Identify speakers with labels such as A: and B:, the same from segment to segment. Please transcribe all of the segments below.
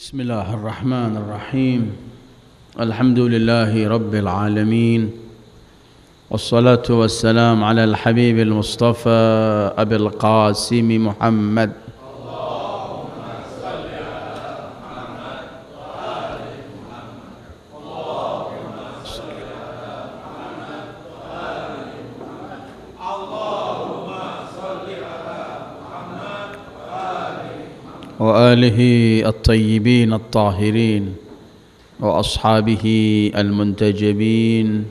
A: بسم الله الرحمن الرحيم الحمد لله رب العالمين والصلاة والسلام على الحبيب المصطفى أبي القاسم محمد واله الطيبين الطاهرين واصحابه المنتجبين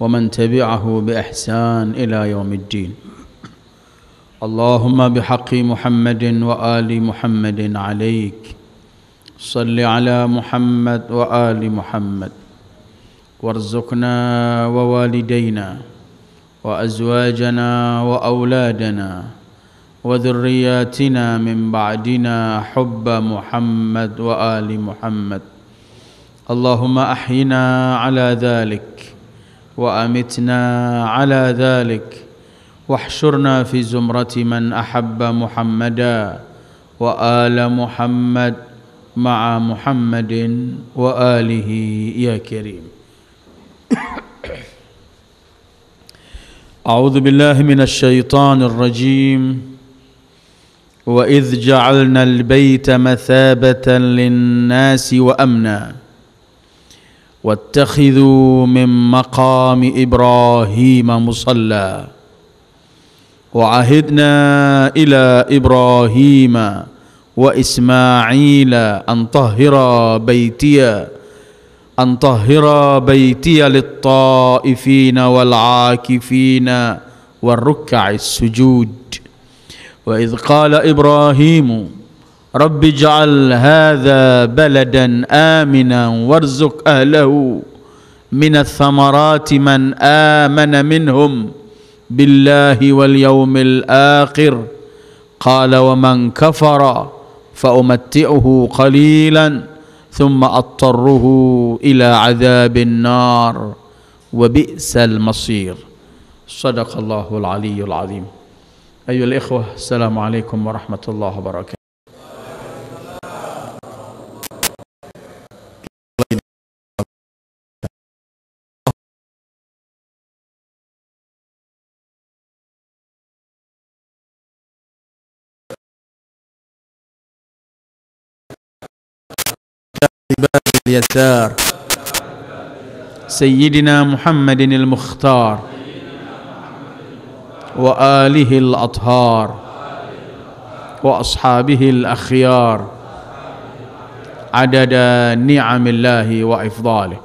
A: ومن تبعه باحسان الى يوم الدين اللهم بحق محمد وال محمد عليك صل على محمد وال محمد وارزقنا ووالدينا وازواجنا واولادنا وذرياتنا من بعدنا حب محمد وآل محمد اللهم أحينا على ذلك وأمتنا على ذلك واحشرنا في زمرة من أحب محمدا وآل محمد مع محمد وآله يا كريم أعوذ بالله من الشيطان الرجيم واذ جعلنا البيت مثابه للناس وامنا واتخذوا من مقام ابراهيم مصلى وعهدنا الى ابراهيم واسماعيل ان طهرا بيتي ان طهرا بيتي للطائفين والعاكفين والركع السجود وإذ قال إبراهيم رب اجعل هذا بلدا آمنا وارزق أهله من الثمرات من آمن منهم بالله واليوم الآخر قال ومن كفر فأمتعه قليلا ثم أضطره إلى عذاب النار وبئس المصير صدق الله العلي العظيم أيها الإخوة السلام عليكم ورحمة الله وبركاته اليسار سيدنا محمد المختار وآله الأطهار وأصحابه الأخيار عدد نعم الله وإفضاله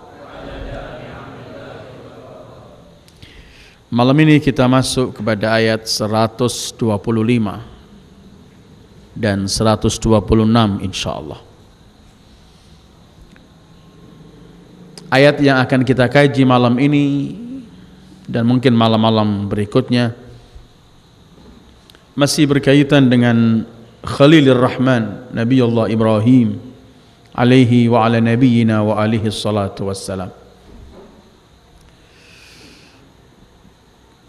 A: Malam ini kita masuk kepada ayat 125 dan 126 insya Allah. Ayat yang akan kita kaji malam ini dan mungkin malam-malam berikutnya masih berkaitan dengan Khalilir Rahman Nabi Allah Ibrahim alaihi wa ala nabiyyina wa alihi salatu wassalam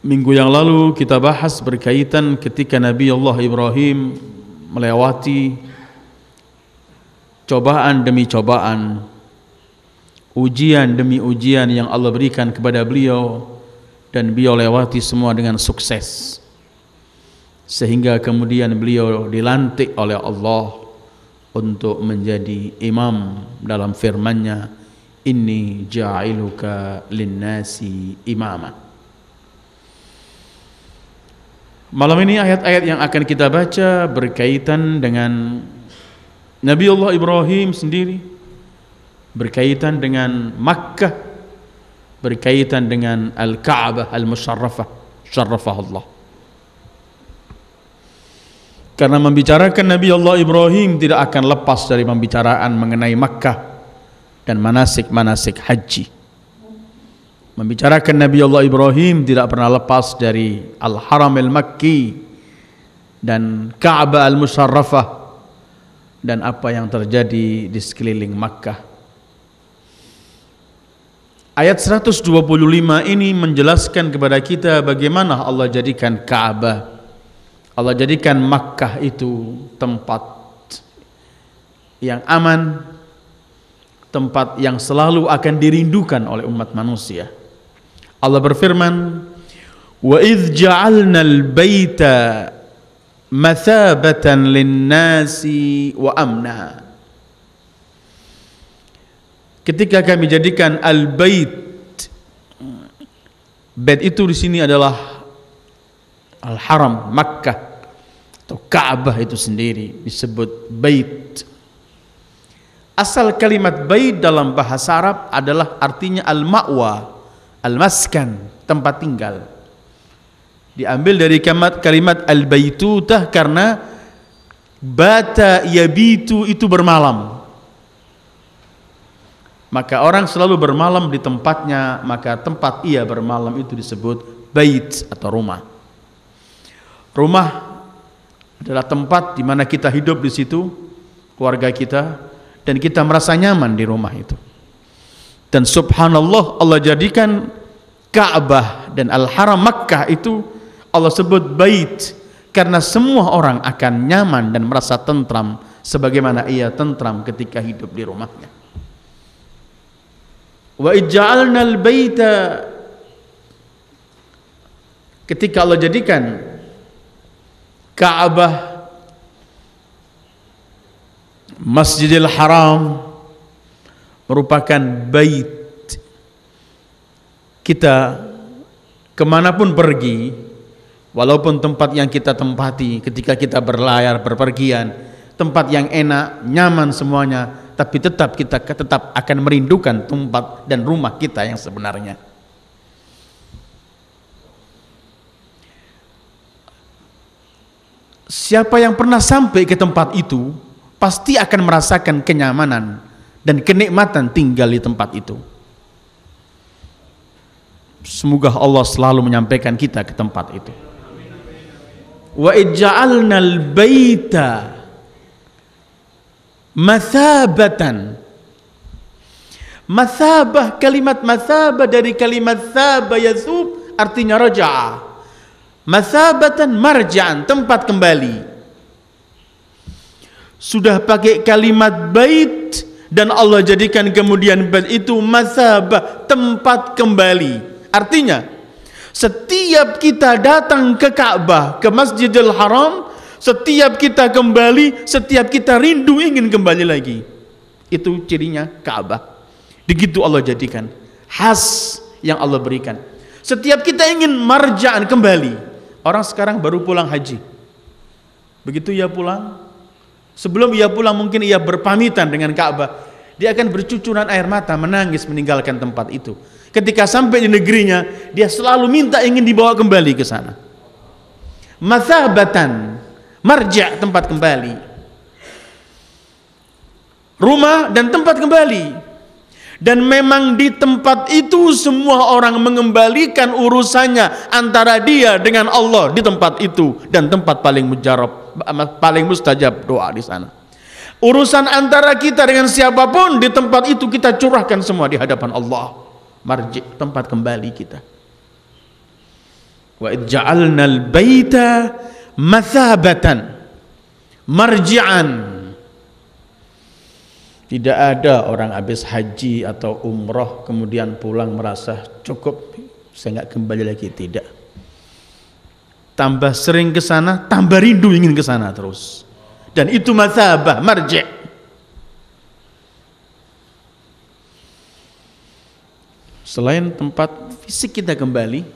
A: Minggu yang lalu kita bahas berkaitan ketika Nabi Allah Ibrahim melewati cobaan demi cobaan ujian demi ujian yang Allah berikan kepada beliau dan beliau lewati semua dengan sukses sehingga kemudian beliau dilantik oleh Allah untuk menjadi imam dalam firman-Nya inni ja'iluka linnasi imama Malam ini ayat-ayat yang akan kita baca berkaitan dengan Nabi Allah Ibrahim sendiri berkaitan dengan Makkah berkaitan dengan Al-Ka'bah Al-Musharrafah Syarrafah Allah karena membicarakan Nabi Allah Ibrahim tidak akan lepas dari pembicaraan mengenai Makkah dan manasik-manasik haji. Membicarakan Nabi Allah Ibrahim tidak pernah lepas dari Al-Haram Al-Makki dan Ka'bah Al-Musharrafah dan apa yang terjadi di sekeliling Makkah. Ayat 125 ini menjelaskan kepada kita bagaimana Allah jadikan Ka'bah Allah jadikan Makkah itu tempat yang aman, tempat yang selalu akan dirindukan oleh umat manusia. Allah berfirman, "Wa idh ja'alna al-baita mathabatan lin wa amna." Ketika kami jadikan al-bait Bait itu di sini adalah Al-Haram Makkah atau Ka'bah itu sendiri disebut bait. Asal kalimat bait dalam bahasa Arab adalah artinya al-ma'wa, al-maskan, tempat tinggal. Diambil dari kalimat, kalimat al-baitutah karena bata yabitu itu bermalam. Maka orang selalu bermalam di tempatnya, maka tempat ia bermalam itu disebut bait atau rumah. Rumah adalah tempat di mana kita hidup di situ, keluarga kita, dan kita merasa nyaman di rumah itu. Dan subhanallah Allah jadikan Ka'bah dan Al-Haram Makkah itu Allah sebut bait karena semua orang akan nyaman dan merasa tentram sebagaimana ia tentram ketika hidup di rumahnya. Wa ij'alnal baita ketika Allah jadikan Ka'bah Masjidil Haram merupakan bait kita kemanapun pergi walaupun tempat yang kita tempati ketika kita berlayar berpergian tempat yang enak nyaman semuanya tapi tetap kita tetap akan merindukan tempat dan rumah kita yang sebenarnya siapa yang pernah sampai ke tempat itu pasti akan merasakan kenyamanan dan kenikmatan tinggal di tempat itu. Semoga Allah selalu menyampaikan kita ke tempat itu. Wa ij'alna al-baita mathabatan. Mathabah kalimat mathabah dari kalimat thaba yathub artinya raja'ah Mathabatan marja'an, tempat kembali. Sudah pakai kalimat bait dan Allah jadikan kemudian bait itu mathabah, tempat kembali. Artinya, setiap kita datang ke Ka'bah, ke Masjidil Haram, setiap kita kembali, setiap kita rindu ingin kembali lagi. Itu cirinya Ka'bah. Begitu Allah jadikan khas yang Allah berikan. Setiap kita ingin marjaan kembali. Orang sekarang baru pulang haji. Begitu ia pulang, sebelum ia pulang mungkin ia berpamitan dengan Ka'bah. Dia akan bercucuran air mata menangis meninggalkan tempat itu. Ketika sampai di negerinya, dia selalu minta ingin dibawa kembali ke sana. Mathabatan, marja tempat kembali. Rumah dan tempat kembali dan memang di tempat itu semua orang mengembalikan urusannya antara dia dengan Allah di tempat itu dan tempat paling mujarab paling mustajab doa di sana. Urusan antara kita dengan siapapun di tempat itu kita curahkan semua di hadapan Allah. Marji tempat kembali kita. Wa ja'alnal baita mathabatan marji'an tidak ada orang habis haji atau umroh kemudian pulang merasa cukup, saya nggak kembali lagi. Tidak. Tambah sering ke sana, tambah rindu ingin ke sana terus. Dan itu mazhabah, marji'. Selain tempat fisik kita kembali,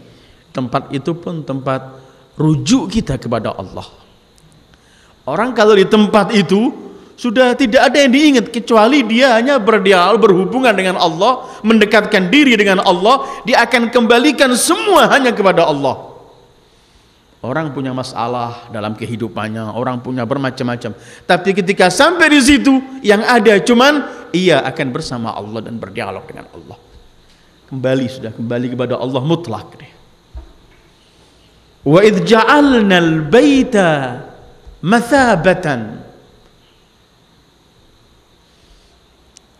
A: tempat itu pun tempat rujuk kita kepada Allah. Orang kalau di tempat itu sudah tidak ada yang diingat kecuali dia hanya berdialog berhubungan dengan Allah, mendekatkan diri dengan Allah, dia akan kembalikan semua hanya kepada Allah. Orang punya masalah dalam kehidupannya, orang punya bermacam-macam. Tapi ketika sampai di situ, yang ada cuman ia akan bersama Allah dan berdialog dengan Allah. Kembali sudah kembali kepada Allah mutlak deh. Wa idh baita mathabatan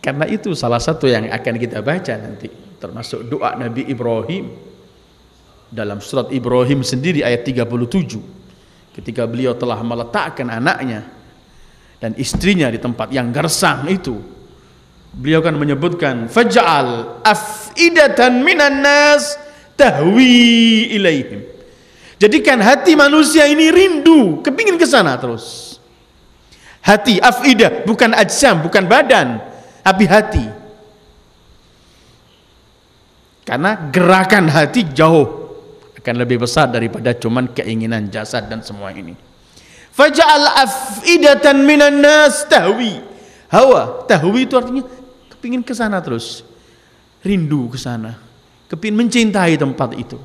A: Karena itu salah satu yang akan kita baca nanti termasuk doa Nabi Ibrahim dalam surat Ibrahim sendiri ayat 37 ketika beliau telah meletakkan anaknya dan istrinya di tempat yang gersang itu beliau kan menyebutkan faj'al afidatan minan nas tahwi ilaihim jadikan hati manusia ini rindu kepingin ke sana terus hati afidah bukan ajsam bukan badan tapi hati. Karena gerakan hati jauh akan lebih besar daripada cuman keinginan jasad dan semua ini. Faja'al af'idatan minan nas tahwi. Hawa, tahwi itu artinya kepingin ke sana terus. Rindu ke sana. Kepingin mencintai tempat itu.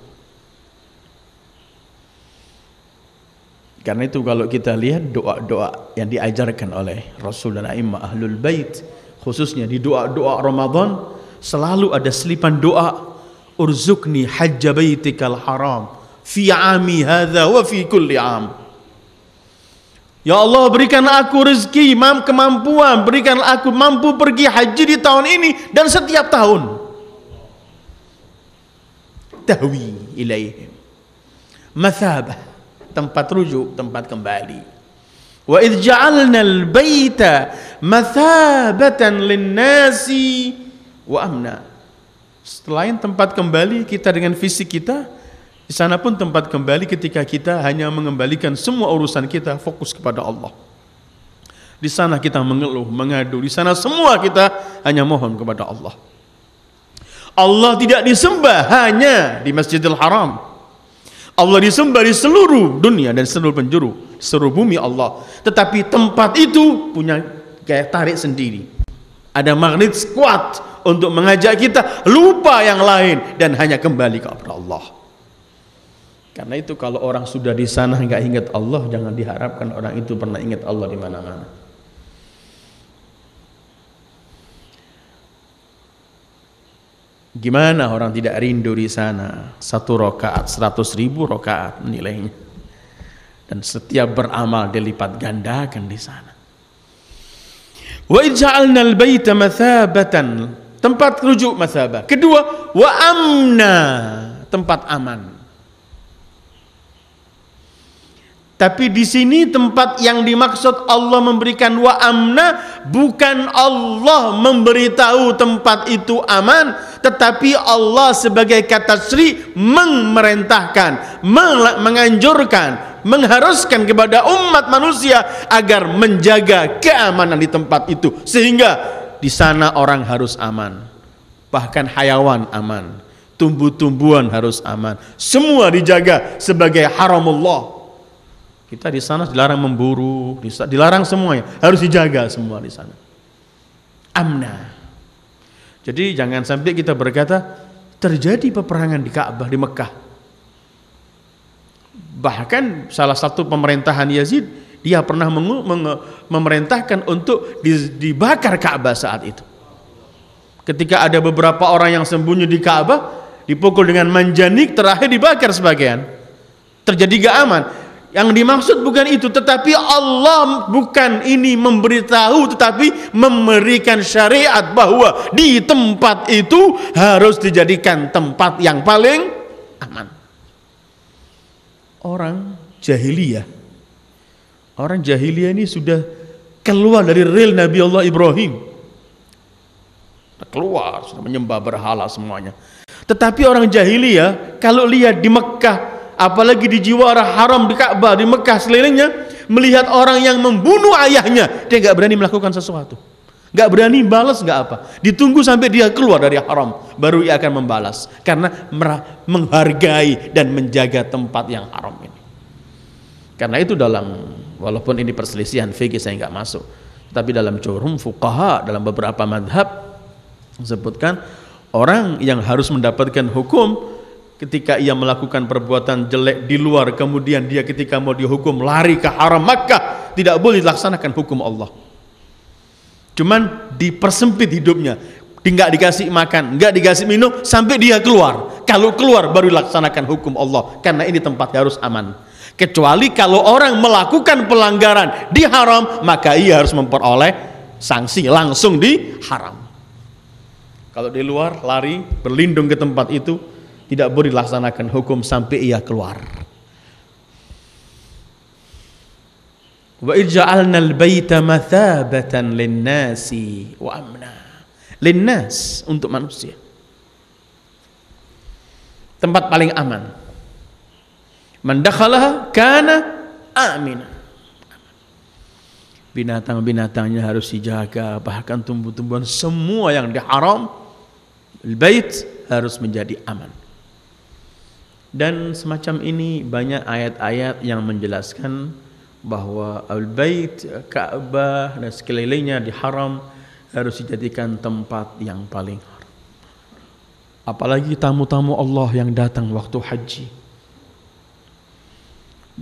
A: Karena itu kalau kita lihat doa-doa yang diajarkan oleh Rasul dan A'immah Ahlul Bait khususnya di doa-doa Ramadan selalu ada selipan doa urzukni hajja baitikal haram fi ami hadza wa fi kulli am Ya Allah berikan aku rezeki, mam kemampuan, berikan aku mampu pergi haji di tahun ini dan setiap tahun. Tahwi ilaihim. masabah tempat rujuk, tempat kembali. Wa idh al baita mathabatan lin-nasi wa amna. Selain tempat kembali kita dengan fisik kita, di sana pun tempat kembali ketika kita hanya mengembalikan semua urusan kita fokus kepada Allah. Di sana kita mengeluh, mengadu, di sana semua kita hanya mohon kepada Allah. Allah tidak disembah hanya di Masjidil Haram. Allah disembah di seluruh dunia dan seluruh penjuru seluruh bumi Allah. Tetapi tempat itu punya kayak tarik sendiri. Ada magnet kuat untuk mengajak kita lupa yang lain dan hanya kembali kepada Allah. Karena itu kalau orang sudah di sana nggak ingat Allah, jangan diharapkan orang itu pernah ingat Allah di mana-mana. Gimana orang tidak rindu di sana? Satu rokaat, seratus ribu rokaat nilainya dan setiap beramal dilipat gandakan di sana. Wa ij'alnal baita mathabatan, tempat rujuk mathabah. Kedua, wa amna, tempat aman. Tapi di sini tempat yang dimaksud Allah memberikan wa amna bukan Allah memberitahu tempat itu aman, tetapi Allah sebagai kata sri memerintahkan, menganjurkan, mengharuskan kepada umat manusia agar menjaga keamanan di tempat itu sehingga di sana orang harus aman bahkan hayawan aman tumbuh-tumbuhan harus aman semua dijaga sebagai haramullah kita di sana dilarang memburu dilarang semuanya harus dijaga semua di sana amna jadi jangan sampai kita berkata terjadi peperangan di Ka'bah di Mekah Bahkan salah satu pemerintahan Yazid dia pernah memerintahkan untuk dibakar Ka'bah saat itu. Ketika ada beberapa orang yang sembunyi di Ka'bah, dipukul dengan manjanik, terakhir dibakar sebagian. Terjadi gak aman. Yang dimaksud bukan itu, tetapi Allah bukan ini memberitahu, tetapi memberikan syariat bahwa di tempat itu harus dijadikan tempat yang paling aman orang jahiliyah. Orang jahiliyah ini sudah keluar dari real Nabi Allah Ibrahim. Keluar, sudah menyembah berhala semuanya. Tetapi orang jahiliyah kalau lihat di Mekah, apalagi di jiwa orang haram di Ka'bah, di Mekah selilingnya, melihat orang yang membunuh ayahnya, dia nggak berani melakukan sesuatu. Gak berani balas gak apa ditunggu sampai dia keluar dari haram baru ia akan membalas karena menghargai dan menjaga tempat yang haram ini karena itu dalam walaupun ini perselisihan fikih saya nggak masuk tapi dalam jurum fukaha dalam beberapa madhab disebutkan orang yang harus mendapatkan hukum ketika ia melakukan perbuatan jelek di luar kemudian dia ketika mau dihukum lari ke haram maka tidak boleh dilaksanakan hukum Allah Cuman dipersempit hidupnya. Tidak dikasih makan, nggak dikasih minum sampai dia keluar. Kalau keluar baru laksanakan hukum Allah karena ini tempat harus aman. Kecuali kalau orang melakukan pelanggaran di haram, maka ia harus memperoleh sanksi langsung di haram. Kalau di luar lari berlindung ke tempat itu tidak boleh dilaksanakan hukum sampai ia keluar. Wa ij'alna al-baita mathabatan lin-nasi wa amna. Linnas untuk manusia. Tempat paling aman. Mandakhalaha kana amina. Binatang-binatangnya harus dijaga, bahkan tumbuh-tumbuhan semua yang diharam bait harus menjadi aman. Dan semacam ini banyak ayat-ayat yang menjelaskan bahwa al-bait, Ka'bah dan sekelilingnya di haram harus dijadikan tempat yang paling haram. Apalagi tamu-tamu Allah yang datang waktu haji.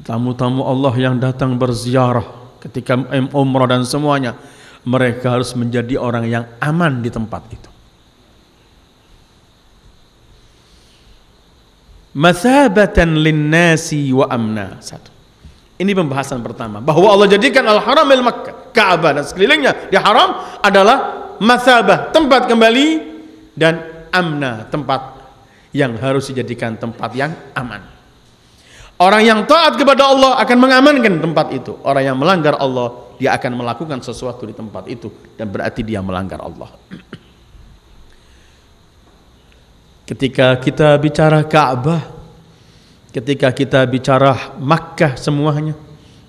A: Tamu-tamu Allah yang datang berziarah ketika umrah dan semuanya, mereka harus menjadi orang yang aman di tempat itu. Mathabatan linnasi wa amna. Satu. Ini pembahasan pertama bahwa Allah jadikan Al-Haramil Makkah, Ka'bah dan sekelilingnya di haram adalah masabah, tempat kembali dan amna, tempat yang harus dijadikan tempat yang aman. Orang yang taat kepada Allah akan mengamankan tempat itu. Orang yang melanggar Allah, dia akan melakukan sesuatu di tempat itu dan berarti dia melanggar Allah. Ketika kita bicara Ka'bah, ketika kita bicara Makkah semuanya,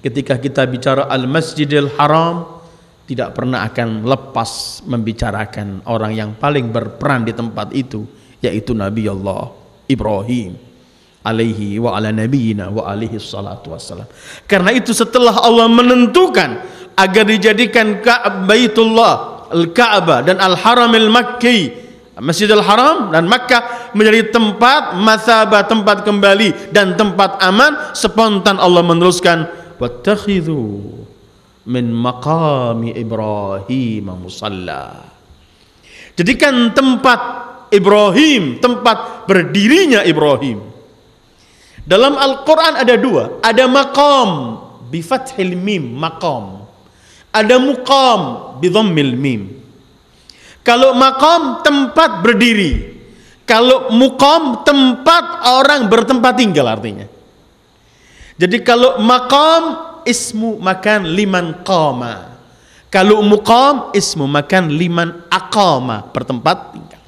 A: ketika kita bicara Al-Masjidil Haram, tidak pernah akan lepas membicarakan orang yang paling berperan di tempat itu, yaitu Nabi Allah Ibrahim alaihi wa ala nabiyina wa alaihi salatu wassalam. Karena itu setelah Allah menentukan agar dijadikan Ka'bah Baitullah, Al-Ka'bah dan Al-Haramil Makki Masjidil Haram dan Makkah menjadi tempat masabah, tempat kembali dan tempat aman. Spontan Allah meneruskan wattakhidhu min maqami Ibrahim musalla. Jadikan tempat Ibrahim, tempat berdirinya Ibrahim. Dalam Al-Quran ada dua, ada maqam bifathil mim, maqam. Ada muqam bidhammil mim. Kalau makom tempat berdiri. Kalau mukom tempat orang bertempat tinggal artinya. Jadi kalau makom ismu makan liman koma, Kalau mukom ismu makan liman akoma bertempat tinggal.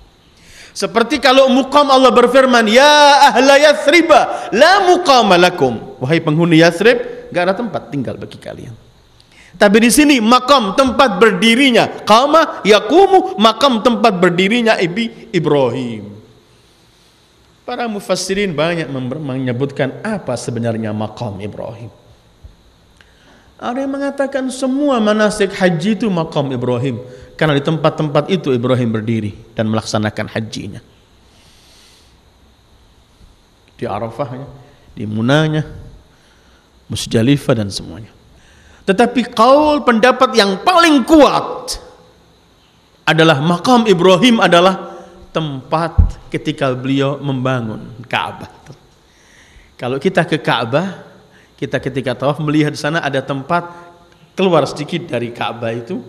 A: Seperti kalau mukom Allah berfirman, "Ya ahla Yathriba, la mukamalakum, lakum." Wahai penghuni Yathrib, gara ada tempat tinggal bagi kalian. Tapi di sini makam tempat berdirinya kama yakumu makam tempat berdirinya Ibi Ibrahim. Para mufassirin banyak menyebutkan apa sebenarnya makam Ibrahim. Ada yang mengatakan semua manasik haji itu makam Ibrahim karena di tempat-tempat itu Ibrahim berdiri dan melaksanakan hajinya. Di Arafahnya, di Munanya, Musdalifah dan semuanya. Tetapi kaul pendapat yang paling kuat adalah makam Ibrahim adalah tempat ketika beliau membangun Ka'bah. Kalau kita ke Ka'bah, kita ketika tawaf melihat sana ada tempat keluar sedikit dari Ka'bah itu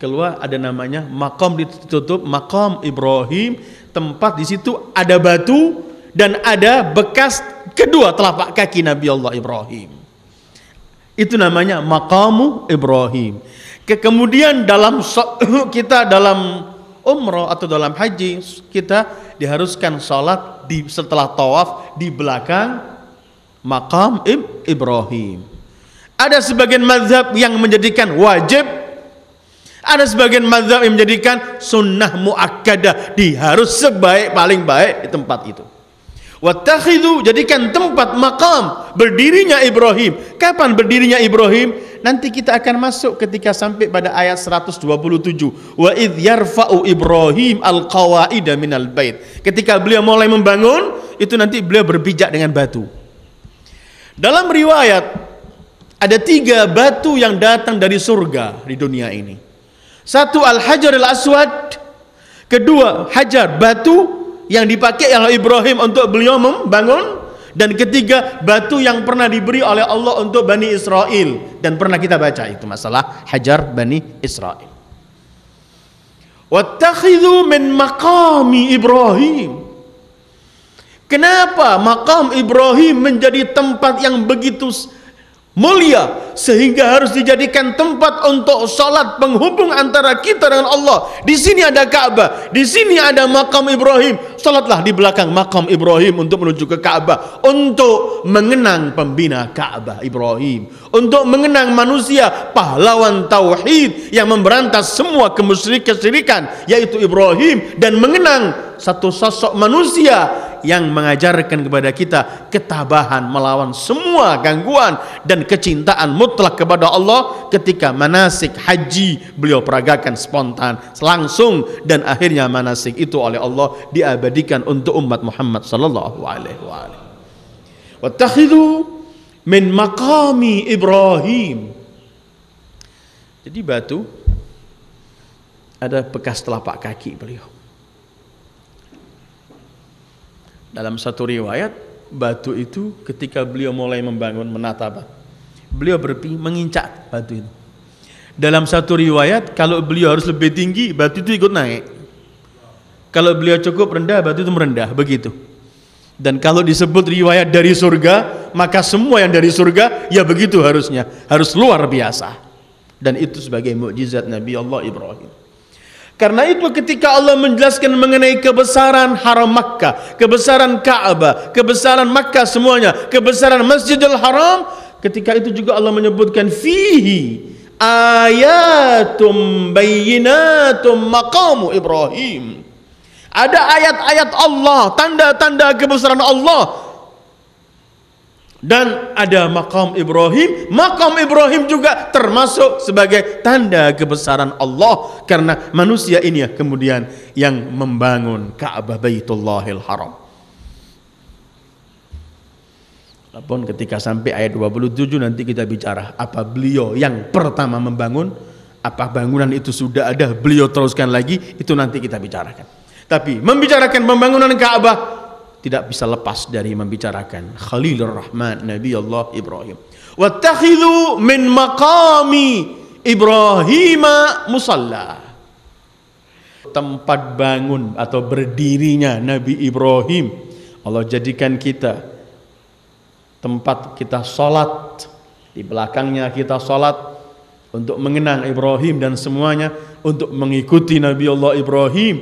A: keluar ada namanya makam ditutup makam Ibrahim tempat di situ ada batu dan ada bekas kedua telapak kaki Nabi Allah Ibrahim itu namanya makamu Ibrahim. Kemudian dalam kita dalam umroh atau dalam haji kita diharuskan sholat di setelah tawaf di belakang makam Ibrahim. Ada sebagian mazhab yang menjadikan wajib ada sebagian mazhab yang menjadikan sunnah muakkadah diharus sebaik paling baik di tempat itu. Wattakhidhu jadikan tempat makam berdirinya Ibrahim. Kapan berdirinya Ibrahim? Nanti kita akan masuk ketika sampai pada ayat 127. Wa id yarfa'u Ibrahim al-qawaida minal bait. Ketika beliau mulai membangun, itu nanti beliau berbijak dengan batu. Dalam riwayat ada tiga batu yang datang dari surga di dunia ini. Satu al-hajar al-aswad, kedua hajar batu, yang dipakai oleh Ibrahim untuk beliau membangun dan ketiga batu yang pernah diberi oleh Allah untuk Bani Israel dan pernah kita baca itu masalah hajar Bani Israel wattakhidhu min maqami Ibrahim Kenapa makam Ibrahim menjadi tempat yang begitu mulia sehingga harus dijadikan tempat untuk sholat penghubung antara kita dengan Allah. Di sini ada Ka'bah, di sini ada makam Ibrahim. Sholatlah di belakang makam Ibrahim untuk menuju ke Ka'bah, untuk mengenang pembina Ka'bah Ibrahim, untuk mengenang manusia pahlawan tauhid yang memberantas semua kemusyrikan, yaitu Ibrahim dan mengenang satu sosok manusia yang mengajarkan kepada kita ketabahan melawan semua gangguan dan kecintaan mutlak kepada Allah ketika manasik haji beliau peragakan spontan langsung dan akhirnya manasik itu oleh Allah diabadikan untuk umat Muhammad sallallahu alaihi wa alihi. Wattakhidhu min maqami Ibrahim. Jadi batu ada bekas telapak kaki beliau Dalam satu riwayat, batu itu ketika beliau mulai membangun menata beliau berpi mengincak batu itu. Dalam satu riwayat, kalau beliau harus lebih tinggi, batu itu ikut naik. Kalau beliau cukup rendah, batu itu merendah, begitu. Dan kalau disebut riwayat dari surga, maka semua yang dari surga ya begitu harusnya, harus luar biasa. Dan itu sebagai mukjizat Nabi Allah Ibrahim. Karena itu ketika Allah menjelaskan mengenai kebesaran haram Makkah, kebesaran Ka'bah, kebesaran Makkah semuanya, kebesaran Masjidil Haram, ketika itu juga Allah menyebutkan fihi ayatum bayyinatum maqamu Ibrahim. Ada ayat-ayat Allah, tanda-tanda kebesaran Allah dan ada makam Ibrahim. Makam Ibrahim juga termasuk sebagai tanda kebesaran Allah karena manusia ini ya kemudian yang membangun Ka'bah Baitullahil Haram. Walaupun ketika sampai ayat 27 nanti kita bicara apa beliau yang pertama membangun, apa bangunan itu sudah ada, beliau teruskan lagi, itu nanti kita bicarakan. Tapi membicarakan pembangunan Ka'bah tidak bisa lepas dari membicarakan Khalilur Rahman Nabi Allah Ibrahim. Wattakhidhu min maqami Ibrahim musalla. Tempat bangun atau berdirinya Nabi Ibrahim Allah jadikan kita tempat kita sholat di belakangnya kita sholat untuk mengenang Ibrahim dan semuanya untuk mengikuti Nabi Allah Ibrahim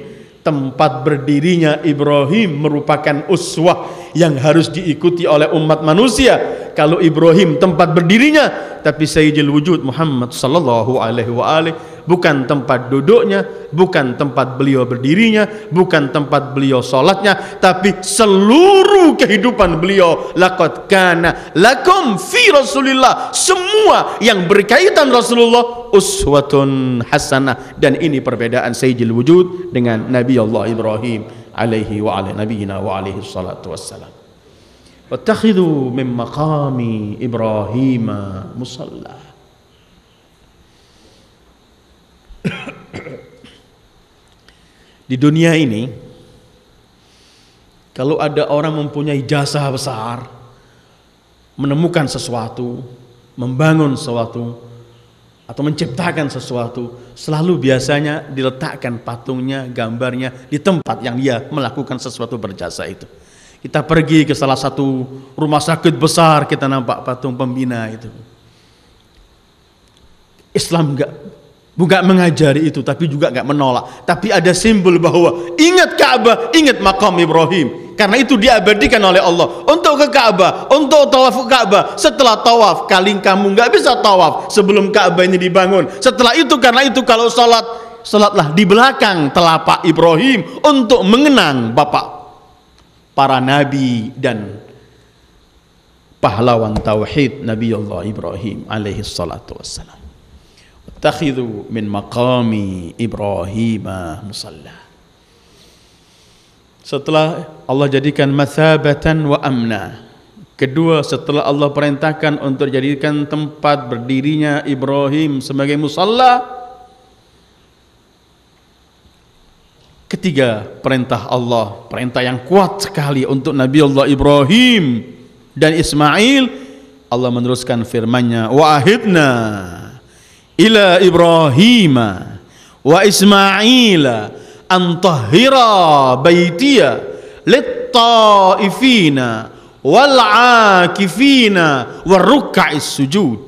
A: tempat berdirinya Ibrahim merupakan uswah yang harus diikuti oleh umat manusia kalau Ibrahim tempat berdirinya tapi sayyidil wujud Muhammad sallallahu alaihi wa alihi bukan tempat duduknya, bukan tempat beliau berdirinya, bukan tempat beliau sholatnya, tapi seluruh kehidupan beliau lakot kana lakum fi rasulillah semua yang berkaitan Rasulullah uswatun hasanah dan ini perbedaan sayyidil wujud dengan Nabi Allah Ibrahim alaihi wa ala nabiyina wa alaihi salatu wassalam واتخذوا من مقام إبراهيم مصلى Di dunia ini, kalau ada orang mempunyai jasa besar, menemukan sesuatu, membangun sesuatu, atau menciptakan sesuatu, selalu biasanya diletakkan patungnya, gambarnya di tempat yang dia melakukan sesuatu berjasa itu. Kita pergi ke salah satu rumah sakit besar, kita nampak patung pembina itu. Islam enggak bukan mengajari itu tapi juga nggak menolak tapi ada simbol bahwa ingat Ka'bah ingat makam Ibrahim karena itu diabadikan oleh Allah untuk ke Ka'bah untuk tawaf ke Ka'bah setelah tawaf kaling kamu nggak bisa tawaf sebelum Ka'bah ini dibangun setelah itu karena itu kalau sholat sholatlah di belakang telapak Ibrahim untuk mengenang bapak para nabi dan pahlawan tauhid Nabi Allah Ibrahim alaihi salatu wassalam takhidhu min maqami Ibrahim musalla setelah Allah jadikan mathabatan wa amna kedua setelah Allah perintahkan untuk jadikan tempat berdirinya Ibrahim sebagai musalla ketiga perintah Allah perintah yang kuat sekali untuk Nabi Allah Ibrahim dan Ismail Allah meneruskan firman-Nya wa ahidna ila Ibrahim, wa Ismail an tahhira baitiya lit-taifina wal akifina rukis sujud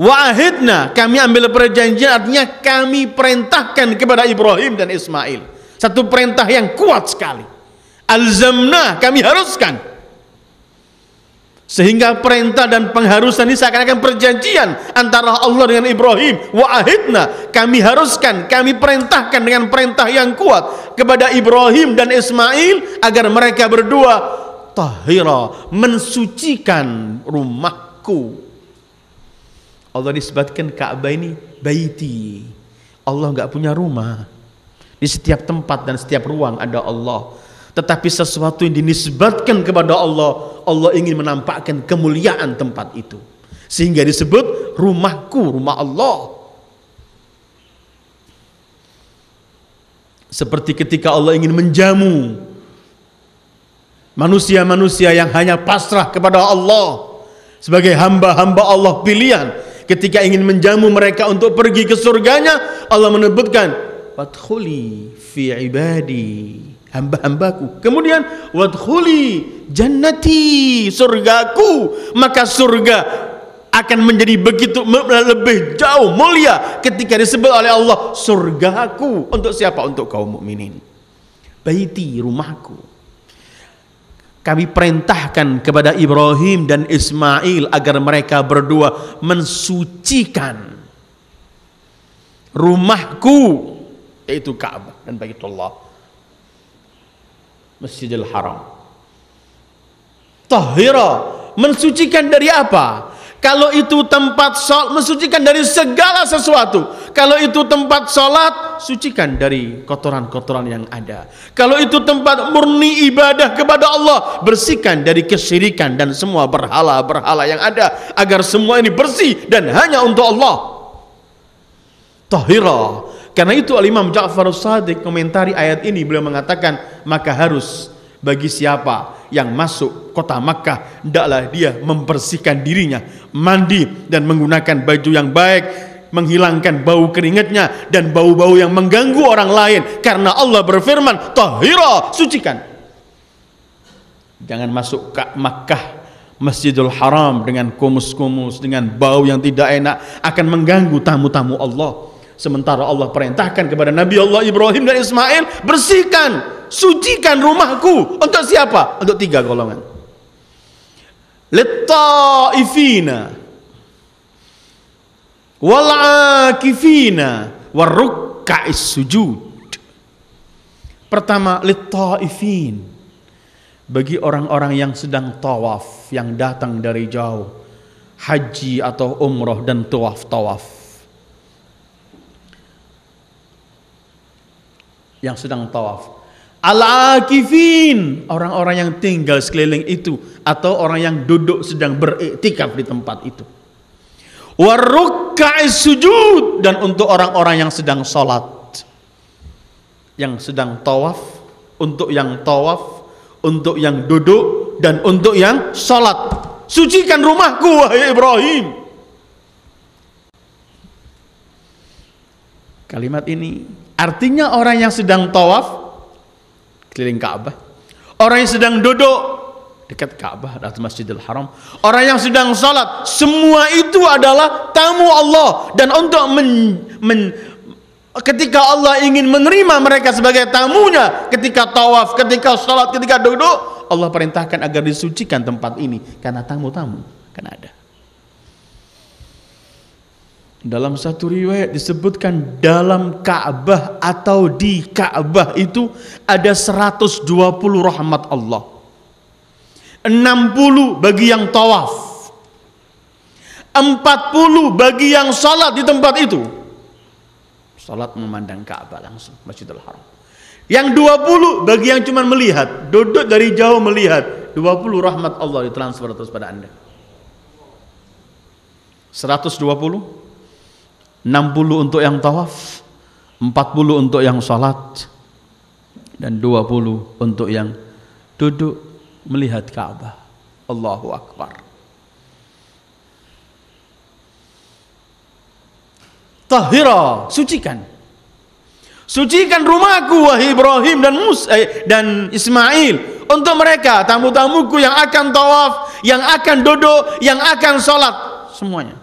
A: wa ahidna kami ambil perjanjian artinya kami perintahkan kepada Ibrahim dan Ismail satu perintah yang kuat sekali alzamna kami haruskan sehingga perintah dan pengharusan ini seakan-akan perjanjian antara Allah dengan Ibrahim. Wa ahidna, kami haruskan, kami perintahkan dengan perintah yang kuat kepada Ibrahim dan Ismail agar mereka berdua tahira, mensucikan rumahku. Allah disebutkan Ka'bah ini baiti. Allah nggak punya rumah. Di setiap tempat dan setiap ruang ada Allah tetapi sesuatu yang dinisbatkan kepada Allah, Allah ingin menampakkan kemuliaan tempat itu. Sehingga disebut rumahku, rumah Allah. Seperti ketika Allah ingin menjamu manusia-manusia yang hanya pasrah kepada Allah sebagai hamba-hamba Allah pilihan ketika ingin menjamu mereka untuk pergi ke surganya Allah menebutkan fi ibadi hamba-hambaku. Kemudian wadkhuli jannati surgaku, maka surga akan menjadi begitu lebih jauh mulia ketika disebut oleh Allah surgaku untuk siapa untuk kaum mukminin baiti rumahku kami perintahkan kepada Ibrahim dan Ismail agar mereka berdua mensucikan rumahku yaitu Ka'bah dan Baitullah Masjidil Haram. Tahira, mensucikan dari apa? Kalau itu tempat sholat mensucikan dari segala sesuatu. Kalau itu tempat sholat, sucikan dari kotoran-kotoran yang ada. Kalau itu tempat murni ibadah kepada Allah, bersihkan dari kesyirikan dan semua berhala-berhala yang ada. Agar semua ini bersih dan hanya untuk Allah. Tahira. Karena itu Al-Imam Ja'far Sadiq komentari ayat ini beliau mengatakan maka harus bagi siapa yang masuk kota Makkah hendaklah dia membersihkan dirinya mandi dan menggunakan baju yang baik menghilangkan bau keringatnya dan bau-bau yang mengganggu orang lain karena Allah berfirman tahira sucikan jangan masuk ke Makkah Masjidil Haram dengan kumus-kumus dengan bau yang tidak enak akan mengganggu tamu-tamu Allah Sementara Allah perintahkan kepada Nabi Allah Ibrahim dan Ismail, bersihkan, sucikan rumahku. Untuk siapa? Untuk tiga golongan. Littaifina wal'akifina warukka sujud. Pertama, littaifin. Bagi orang-orang yang sedang tawaf, yang datang dari jauh. Haji atau umroh dan tawaf-tawaf yang sedang tawaf. Al-akifin, orang-orang yang tinggal sekeliling itu atau orang yang duduk sedang beriktikaf di tempat itu. Warukai sujud dan untuk orang-orang yang sedang sholat yang sedang tawaf untuk yang tawaf untuk yang duduk dan untuk yang sholat sucikan rumahku wahai Ibrahim kalimat ini Artinya orang yang sedang tawaf keliling Ka'bah, orang yang sedang duduk dekat Ka'bah atau Masjidil Haram, orang yang sedang salat, semua itu adalah tamu Allah dan untuk men, men, ketika Allah ingin menerima mereka sebagai tamunya, ketika tawaf, ketika salat, ketika duduk, Allah perintahkan agar disucikan tempat ini karena tamu-tamu kan ada. Dalam satu riwayat disebutkan dalam Ka'bah atau di Ka'bah itu ada 120 rahmat Allah. 60 bagi yang tawaf. 40 bagi yang salat di tempat itu. Salat memandang Ka'bah langsung Masjidil Haram. Yang 20 bagi yang cuma melihat, duduk dari jauh melihat. 20 rahmat Allah ditransfer terus pada Anda. 120 60 untuk yang tawaf 40 untuk yang salat dan 20 untuk yang duduk melihat Ka'bah Allahu Akbar Tahira sucikan sucikan rumahku wahai Ibrahim dan Musa eh, dan Ismail untuk mereka tamu-tamuku yang akan tawaf yang akan duduk yang akan salat semuanya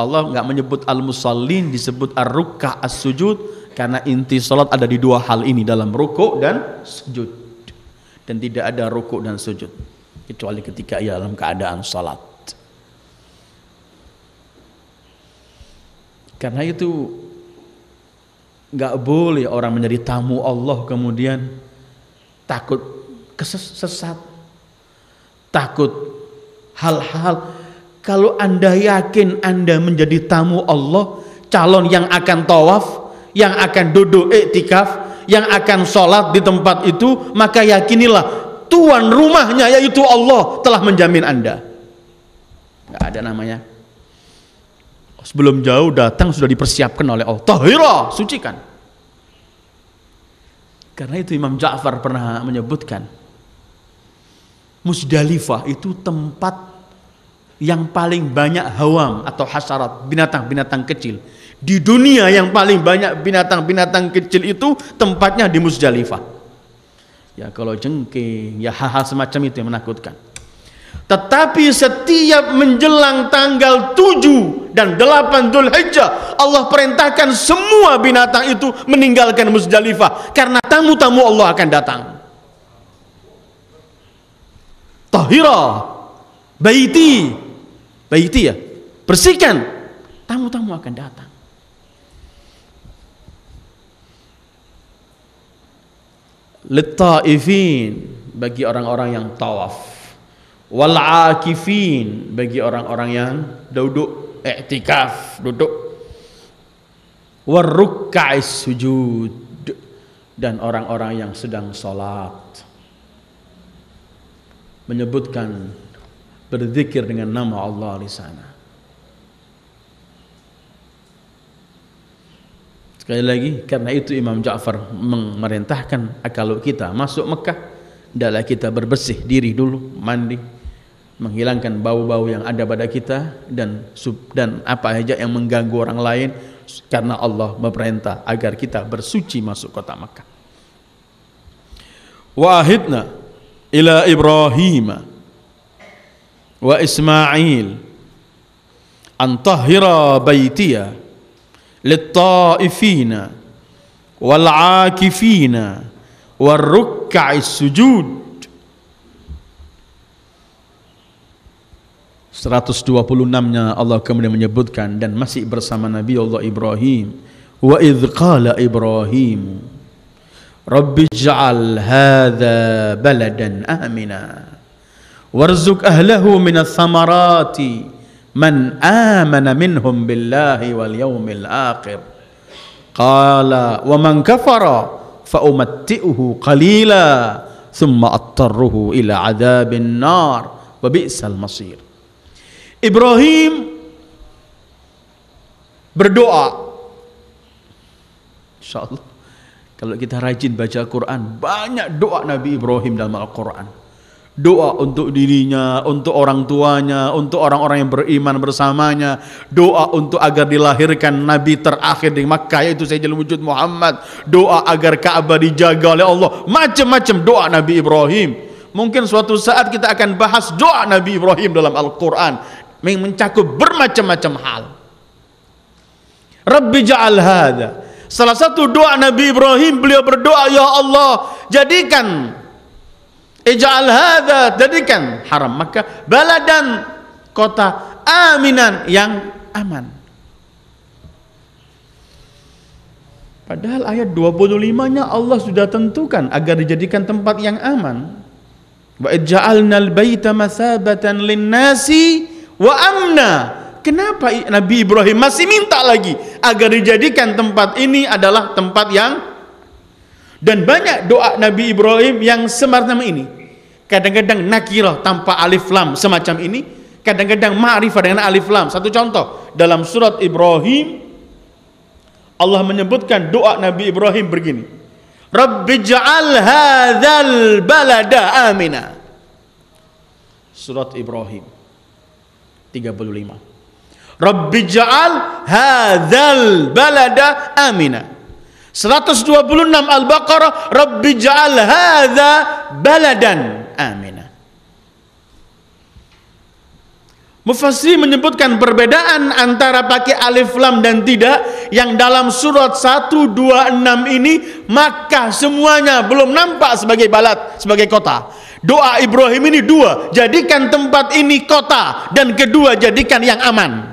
A: Allah nggak menyebut al-musallin disebut ar ruka as-sujud karena inti salat ada di dua hal ini dalam ruku dan sujud dan tidak ada ruku dan sujud kecuali ketika ia dalam keadaan salat karena itu nggak boleh orang menjadi tamu Allah kemudian takut kesesat takut hal-hal kalau Anda yakin Anda menjadi tamu Allah, calon yang akan tawaf, yang akan duduk iktikaf, yang akan sholat di tempat itu, maka yakinilah tuan rumahnya yaitu Allah telah menjamin Anda. Nggak ada namanya. Sebelum jauh datang sudah dipersiapkan oleh Allah. tahirah sucikan. Karena itu Imam Ja'far pernah menyebutkan Musdalifah itu tempat yang paling banyak hawam atau hasarat binatang-binatang kecil di dunia yang paling banyak binatang-binatang kecil itu tempatnya di Musdalifah ya kalau jengking ya hal-hal semacam itu yang menakutkan tetapi setiap menjelang tanggal 7 dan 8 Dhul Hijjah Allah perintahkan semua binatang itu meninggalkan Musdalifah karena tamu-tamu Allah akan datang tahira baiti ya bersihkan tamu-tamu akan datang litaifin bagi orang-orang yang tawaf walakifin akifin bagi orang-orang yang duduk iktikaf duduk warrukais sujud dan orang-orang yang sedang sholat menyebutkan berzikir dengan nama Allah di sana. Sekali lagi, karena itu Imam Ja'far memerintahkan ah, kalau kita masuk Mekah, adalah kita berbersih diri dulu, mandi, menghilangkan bau-bau yang ada pada kita dan sub, dan apa saja yang mengganggu orang lain karena Allah memerintah agar kita bersuci masuk kota Mekah. Wahidna ila Ibrahimah wa Ismail an tahira baitiya lit-taifina wal-aakifina war-ruk'is sujud 126-nya Allah kemudian menyebutkan dan masih bersama Nabi Allah Ibrahim wa idh qala Ibrahim rabbij'al ja'al hadha baladan amina وارزق أهله من الثمرات من آمن منهم بالله واليوم الآخر قال ومن كفر فأمتئه قليلا ثم أضطره إلى عذاب النار وبئس المصير إبراهيم berdoa InsyaAllah Kalau kita rajin baca Al-Quran Banyak doa Nabi Ibrahim dalam Al-Quran Doa untuk dirinya, untuk orang tuanya, untuk orang-orang yang beriman bersamanya. Doa untuk agar dilahirkan Nabi terakhir di Makkah yaitu Sayyidul Wujud Muhammad. Doa agar Ka'bah dijaga oleh Allah. Macam-macam doa Nabi Ibrahim. Mungkin suatu saat kita akan bahas doa Nabi Ibrahim dalam Al-Quran. Yang mencakup bermacam-macam hal. Rabbi ja'al hadha. Salah satu doa Nabi Ibrahim beliau berdoa ya Allah jadikan Ijal hadha jadikan haram maka baladan kota aminan yang aman. Padahal ayat 25-nya Allah sudah tentukan agar dijadikan tempat yang aman. Wa ij'alna al-baita masabatan lin-nasi wa amna. Kenapa Nabi Ibrahim masih minta lagi agar dijadikan tempat ini adalah tempat yang dan banyak doa Nabi Ibrahim yang semar semarnam ini kadang-kadang nakirah tanpa alif lam semacam ini kadang-kadang ma'rifah dengan alif lam satu contoh dalam surat Ibrahim Allah menyebutkan doa Nabi Ibrahim begini Rabbi ja'al hadhal balada amina surat Ibrahim 35 Rabbi ja'al hadhal balada amina 126 Al-Baqarah Rabbi ja'al hadha baladan aminah. Mufassir menyebutkan perbedaan antara pakai alif lam dan tidak yang dalam surat 126 ini maka semuanya belum nampak sebagai balat, sebagai kota. Doa Ibrahim ini dua, jadikan tempat ini kota dan kedua jadikan yang aman.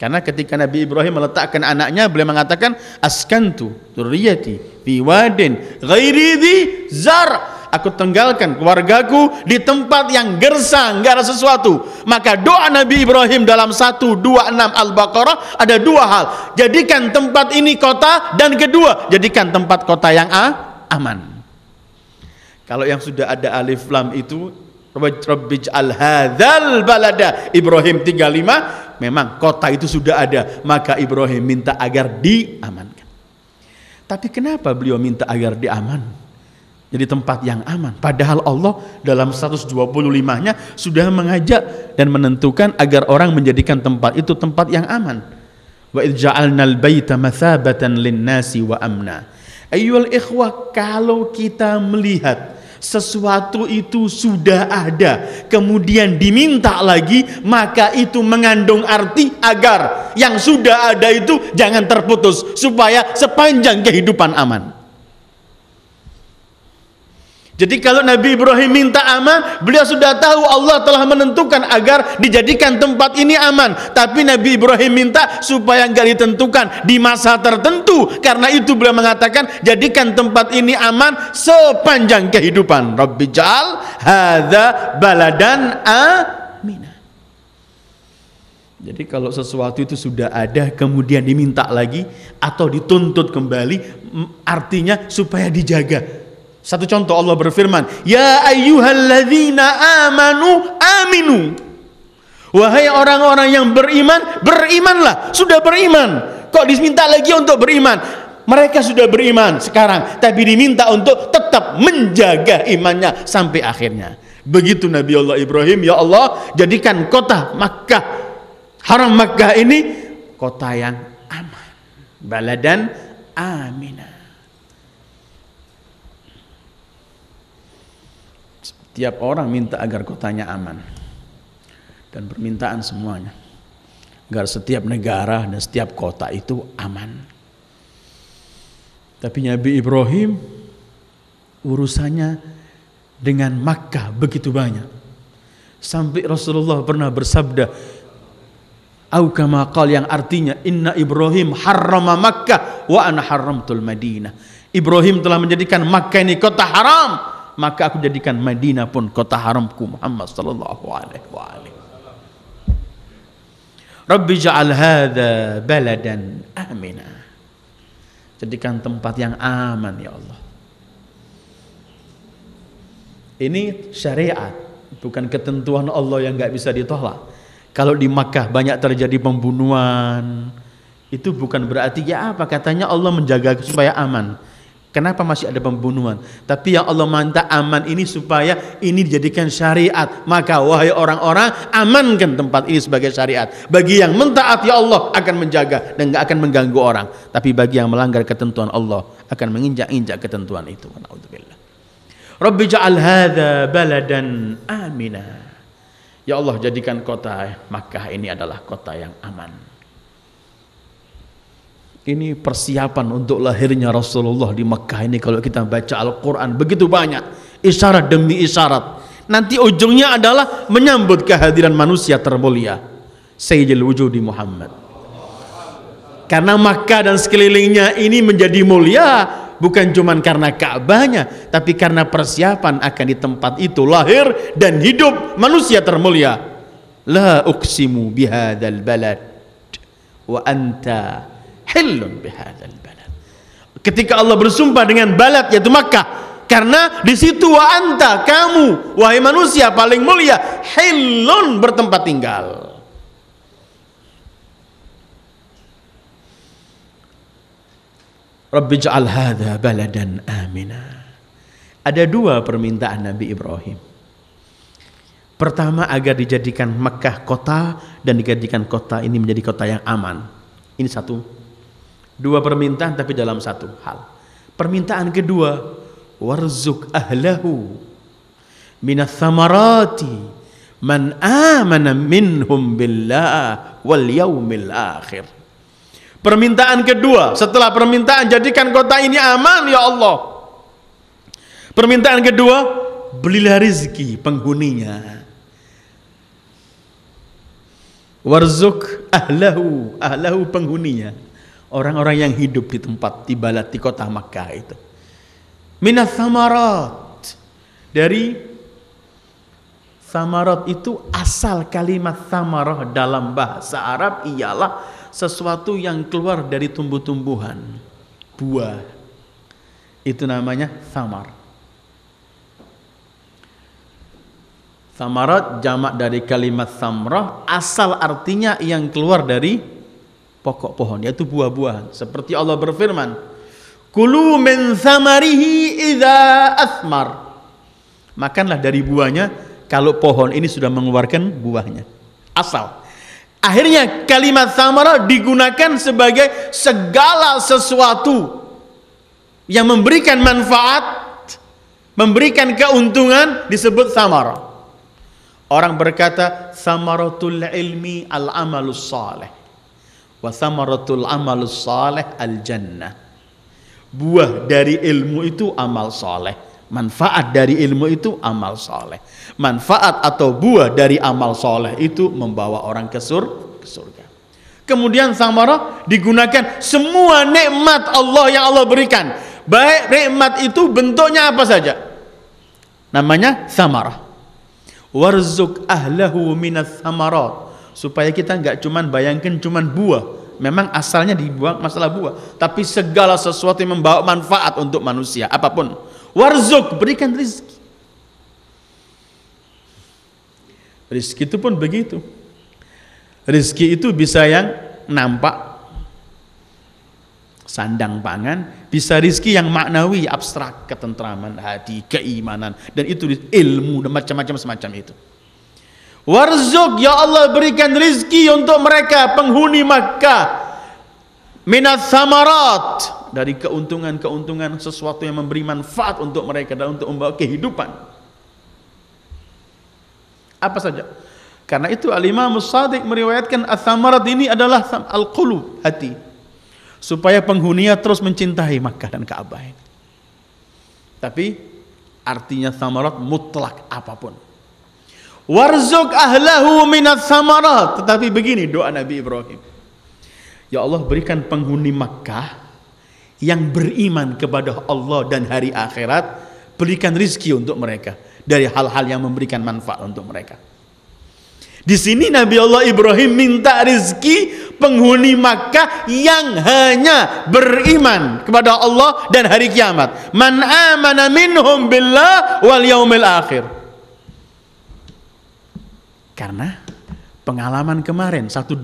A: Karena ketika Nabi Ibrahim meletakkan anaknya beliau mengatakan askantu turiyati fi wadin ghairi zar aku tinggalkan keluargaku di tempat yang gersang, gak ada sesuatu. Maka doa Nabi Ibrahim dalam satu dua enam Al-Baqarah ada dua hal. Jadikan tempat ini kota dan kedua, jadikan tempat kota yang A, aman. Kalau yang sudah ada alif lam itu Rabbij al hadzal balada Ibrahim 35 memang kota itu sudah ada maka Ibrahim minta agar diamankan. Tapi kenapa beliau minta agar diamankan? jadi tempat yang aman. Padahal Allah dalam 125-nya sudah mengajak dan menentukan agar orang menjadikan tempat itu tempat yang aman. Wa idja'alna al-baita mathabatan lin-nasi wa amna. Ayyuhal ikhwah, kalau kita melihat sesuatu itu sudah ada kemudian diminta lagi maka itu mengandung arti agar yang sudah ada itu jangan terputus supaya sepanjang kehidupan aman jadi kalau Nabi Ibrahim minta aman, beliau sudah tahu Allah telah menentukan agar dijadikan tempat ini aman. Tapi Nabi Ibrahim minta supaya nggak ditentukan di masa tertentu. Karena itu beliau mengatakan jadikan tempat ini aman sepanjang kehidupan. Rabbi jal hadha baladan aminah. Jadi kalau sesuatu itu sudah ada kemudian diminta lagi atau dituntut kembali artinya supaya dijaga satu contoh Allah berfirman, "Ya ayyuhalladzina amanu aminu." Wahai orang-orang yang beriman, berimanlah. Sudah beriman. Kok diminta lagi untuk beriman? Mereka sudah beriman sekarang, tapi diminta untuk tetap menjaga imannya sampai akhirnya. Begitu Nabi Allah Ibrahim, ya Allah, jadikan kota Makkah, haram Makkah ini kota yang aman. Baladan aminah Setiap orang minta agar kotanya aman. Dan permintaan semuanya. Agar setiap negara dan setiap kota itu aman. Tapi Nabi Ibrahim urusannya dengan Makkah begitu banyak. Sampai Rasulullah pernah bersabda, Au yang artinya inna Ibrahim harrama Makkah wa ana haramtul Madinah. Ibrahim telah menjadikan Makkah ini kota haram maka aku jadikan Madinah pun kota haramku Muhammad sallallahu alaihi wa alihi Rabbi ja'al hadha baladan amina jadikan tempat yang aman ya Allah ini syariat bukan ketentuan Allah yang nggak bisa ditolak kalau di Makkah banyak terjadi pembunuhan itu bukan berarti ya apa katanya Allah menjaga supaya aman Kenapa masih ada pembunuhan? Tapi yang Allah minta aman ini supaya ini dijadikan syariat. Maka wahai orang-orang amankan tempat ini sebagai syariat. Bagi yang mentaati ya Allah akan menjaga dan nggak akan mengganggu orang. Tapi bagi yang melanggar ketentuan Allah akan menginjak-injak ketentuan itu. Alhamdulillah. Rabbi ja'al hadza baladan amina. Ya Allah jadikan kota Makkah ini adalah kota yang aman. Ini persiapan untuk lahirnya Rasulullah di Mekah ini kalau kita baca Al-Quran begitu banyak isyarat demi isyarat nanti ujungnya adalah menyambut kehadiran manusia termulia Sayyidil di Muhammad karena Makkah dan sekelilingnya ini menjadi mulia bukan cuma karena Ka'bahnya tapi karena persiapan akan di tempat itu lahir dan hidup manusia termulia la uksimu bihadal balad wa anta hillun bihadal balad. Ketika Allah bersumpah dengan balad yaitu Makkah, karena di situ wa anta kamu wahai manusia paling mulia hilun bertempat tinggal. Rabbi ja'al hadha baladan amina. Ada dua permintaan Nabi Ibrahim. Pertama agar dijadikan Mekah kota dan dijadikan kota ini menjadi kota yang aman. Ini satu Dua permintaan tapi dalam satu hal. Permintaan kedua, warzuk ahlahu minas samarati man amana minhum billah wal yaumil akhir permintaan kedua setelah permintaan jadikan kota ini aman ya Allah permintaan kedua belilah rizki penghuninya warzuk ahlahu ahlahu penghuninya orang-orang yang hidup di tempat balat di kota Makkah itu. Minas samarat dari samarat itu asal kalimat samarah dalam bahasa Arab ialah sesuatu yang keluar dari tumbuh-tumbuhan buah itu namanya samar samarat jamak dari kalimat samrah asal artinya yang keluar dari pokok pohon yaitu buah-buahan seperti Allah berfirman kulu min thamarihi idza athmar makanlah dari buahnya kalau pohon ini sudah mengeluarkan buahnya asal akhirnya kalimat thamara digunakan sebagai segala sesuatu yang memberikan manfaat memberikan keuntungan disebut samara orang berkata samaratul ilmi al amalus saleh wa amal saleh al jannah buah dari ilmu itu amal saleh manfaat dari ilmu itu amal saleh manfaat atau buah dari amal saleh itu membawa orang ke ke surga kemudian samara digunakan semua nikmat Allah yang Allah berikan baik nikmat itu bentuknya apa saja namanya samara warzuk ahlahu minas samarat supaya kita nggak cuman bayangkan cuman buah memang asalnya dibuang masalah buah tapi segala sesuatu yang membawa manfaat untuk manusia apapun warzuk berikan rizki rizki itu pun begitu rizki itu bisa yang nampak sandang pangan bisa rizki yang maknawi abstrak ketentraman hati keimanan dan itu ilmu dan macam-macam semacam itu Warzuk ya Allah berikan rizki untuk mereka penghuni Makkah. Minat samarat dari keuntungan-keuntungan sesuatu yang memberi manfaat untuk mereka dan untuk membawa kehidupan. Apa saja? Karena itu Al-Imam Sadiq meriwayatkan as-samarat ini adalah al-qulub, hati. Supaya penghuninya terus mencintai Makkah dan Ka'bah ini. Tapi artinya samarat mutlak apapun. Warzuk ahlahu minat samarat. Tetapi begini doa Nabi Ibrahim. Ya Allah berikan penghuni Makkah yang beriman kepada Allah dan hari akhirat. Berikan rizki untuk mereka. Dari hal-hal yang memberikan manfaat untuk mereka. Di sini Nabi Allah Ibrahim minta rizki penghuni Makkah yang hanya beriman kepada Allah dan hari kiamat. Man amana minhum billah wal yaumil akhir. Karena pengalaman kemarin 124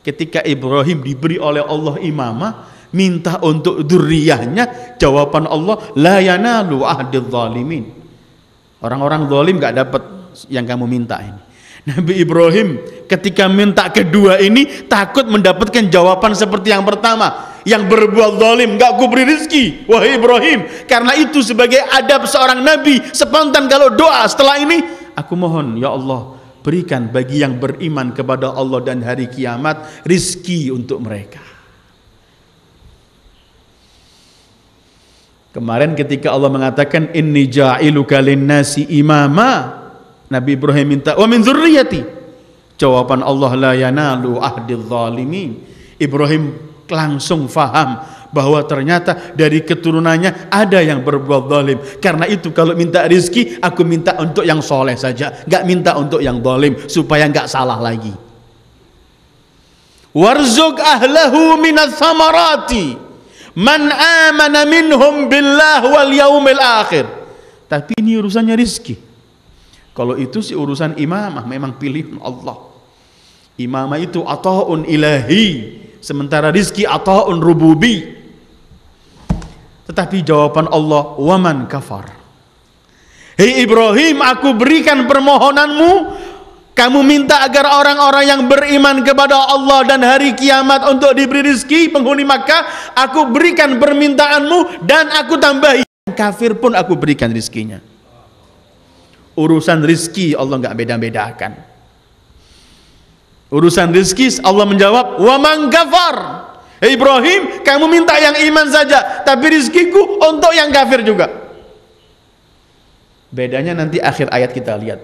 A: ketika Ibrahim diberi oleh Allah imamah minta untuk duriyahnya jawaban Allah la yanalu ahdil zalimin. Orang-orang zalim gak dapat yang kamu minta ini. Nabi Ibrahim ketika minta kedua ini takut mendapatkan jawaban seperti yang pertama yang berbuat zalim gak ku beri rizki wahai Ibrahim karena itu sebagai adab seorang nabi spontan kalau doa setelah ini Aku mohon ya Allah berikan bagi yang beriman kepada Allah dan hari kiamat rizki untuk mereka. Kemarin ketika Allah mengatakan inni ja'iluka nasi imama, Nabi Ibrahim minta wa min dzurriyyati. Jawaban Allah la yanalu ahdidz zalimin. Ibrahim langsung faham bahwa ternyata dari keturunannya ada yang berbuat dolim. Karena itu kalau minta rizki, aku minta untuk yang soleh saja, nggak minta untuk yang dolim supaya nggak salah lagi. Warzuk ahlahu minas samarati man amana minhum billah wal yaumil akhir. Tapi ini urusannya rizki. Kalau itu sih urusan imamah memang pilihan Allah. Imamah itu ata'un ilahi sementara rizki ata'un rububi tetapi jawaban Allah, "Waman kafar." Hei Ibrahim, aku berikan permohonanmu. Kamu minta agar orang-orang yang beriman kepada Allah dan hari kiamat untuk diberi rezeki penghuni Makkah, aku berikan permintaanmu dan aku tambahi. Kafir pun aku berikan rizkinya. Urusan rizki Allah nggak beda-bedakan. Urusan rizki Allah menjawab, "Waman kafar." Ibrahim kamu minta yang iman saja tapi rizkiku untuk yang kafir juga bedanya nanti akhir ayat kita lihat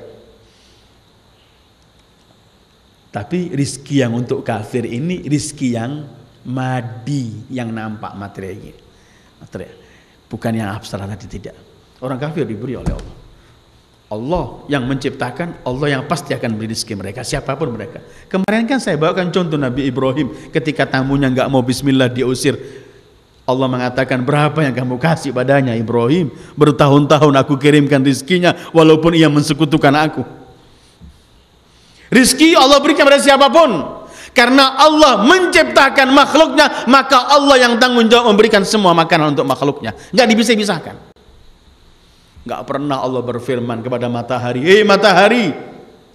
A: tapi rizki yang untuk kafir ini rizki yang madi yang nampak materi ini, bukan yang abstrak tadi tidak orang kafir diberi oleh Allah Allah yang menciptakan, Allah yang pasti akan beri rezeki mereka, siapapun mereka. Kemarin kan saya bawakan contoh Nabi Ibrahim ketika tamunya nggak mau bismillah diusir. Allah mengatakan berapa yang kamu kasih padanya Ibrahim bertahun-tahun aku kirimkan rizkinya walaupun ia mensekutukan aku rizki Allah berikan pada siapapun karena Allah menciptakan makhluknya maka Allah yang tanggung jawab memberikan semua makanan untuk makhluknya nggak bisa-bisahkan Gak pernah Allah berfirman kepada matahari, "Hei matahari,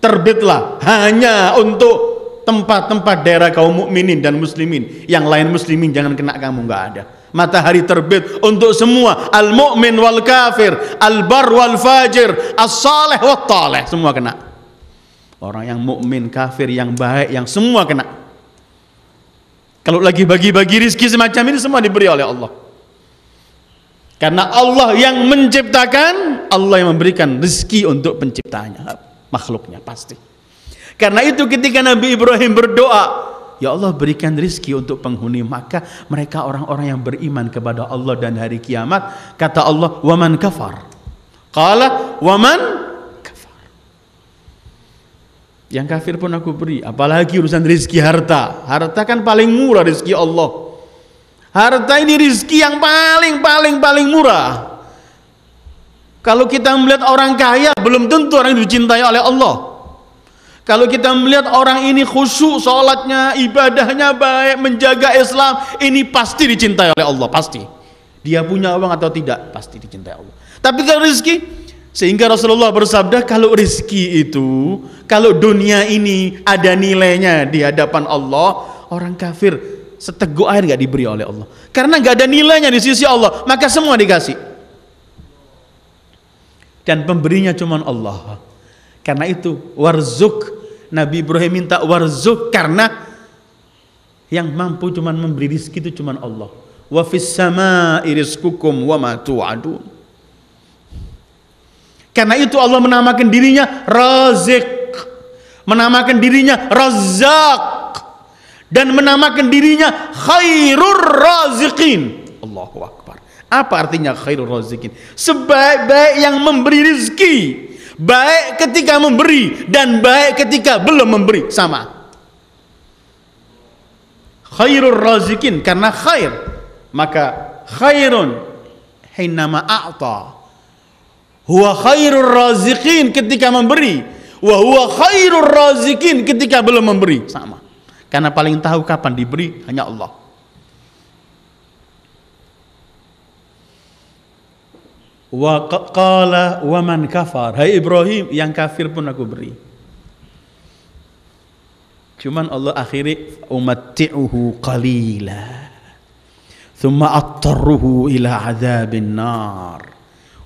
A: terbitlah hanya untuk tempat-tempat daerah kaum mukminin dan muslimin. Yang lain muslimin jangan kena kamu, nggak ada." Matahari terbit untuk semua al mukmin wal kafir, al bar wal fajir, as saleh wal taleh semua kena. Orang yang mukmin, kafir, yang baik, yang semua kena. Kalau lagi bagi-bagi rizki semacam ini semua diberi oleh Allah. Karena Allah yang menciptakan, Allah yang memberikan rezeki untuk penciptanya, makhluknya pasti. Karena itu ketika Nabi Ibrahim berdoa, Ya Allah berikan rizki untuk penghuni maka mereka orang-orang yang beriman kepada Allah dan hari kiamat kata Allah waman kafar kalah waman kafar yang kafir pun aku beri apalagi urusan rizki harta harta kan paling murah rizki Allah Harta ini rizki yang paling paling paling murah. Kalau kita melihat orang kaya, belum tentu orang yang dicintai oleh Allah. Kalau kita melihat orang ini khusyuk sholatnya, ibadahnya baik, menjaga Islam, ini pasti dicintai oleh Allah, pasti. Dia punya uang atau tidak, pasti dicintai Allah. Tapi kalau rizki, sehingga Rasulullah bersabda, kalau rizki itu, kalau dunia ini ada nilainya di hadapan Allah, orang kafir seteguk air nggak diberi oleh Allah karena nggak ada nilainya di sisi Allah maka semua dikasih dan pemberinya cuma Allah karena itu warzuk Nabi Ibrahim minta warzuk karena yang mampu cuma memberi rizki itu cuma Allah wa fis sama irizkukum wa ma tu'adun karena itu Allah menamakan dirinya Razik menamakan dirinya Razak dan menamakan dirinya khairur raziqin. Allahu akbar. Apa artinya khairur raziqin? Sebaik-baik yang memberi rezeki, baik ketika memberi dan baik ketika belum memberi sama. Khairur raziqin karena khair, maka khairun hinama a'ta. Huwa khairur raziqin ketika memberi, wa huwa khairur raziqin ketika belum memberi. Sama. Karena paling tahu kapan diberi hanya Allah. Wa qala wa man kafar. Hai Ibrahim, yang kafir pun aku beri. Cuman Allah akhiri umatti'uhu qalila. Thumma attarruhu ila azabin nar.